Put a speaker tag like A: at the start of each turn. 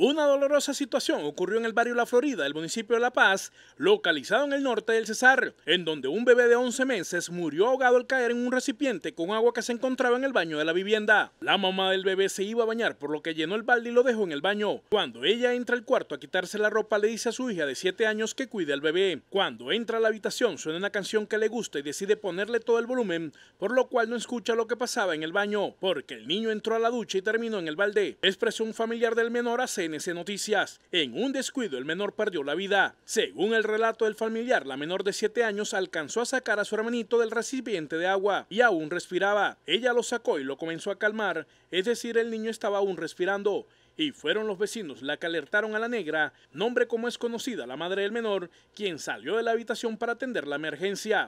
A: Una dolorosa situación ocurrió en el barrio La Florida del municipio de La Paz, localizado en el norte del Cesar, en donde un bebé de 11 meses murió ahogado al caer en un recipiente con agua que se encontraba en el baño de la vivienda. La mamá del bebé se iba a bañar, por lo que llenó el balde y lo dejó en el baño. Cuando ella entra al cuarto a quitarse la ropa, le dice a su hija de 7 años que cuide al bebé. Cuando entra a la habitación, suena una canción que le gusta y decide ponerle todo el volumen, por lo cual no escucha lo que pasaba en el baño, porque el niño entró a la ducha y terminó en el balde. Expresó un familiar del menor hace Noticias. En un descuido, el menor perdió la vida. Según el relato del familiar, la menor de 7 años alcanzó a sacar a su hermanito del recipiente de agua y aún respiraba. Ella lo sacó y lo comenzó a calmar, es decir, el niño estaba aún respirando y fueron los vecinos la que alertaron a la negra, nombre como es conocida la madre del menor, quien salió de la habitación para atender la emergencia.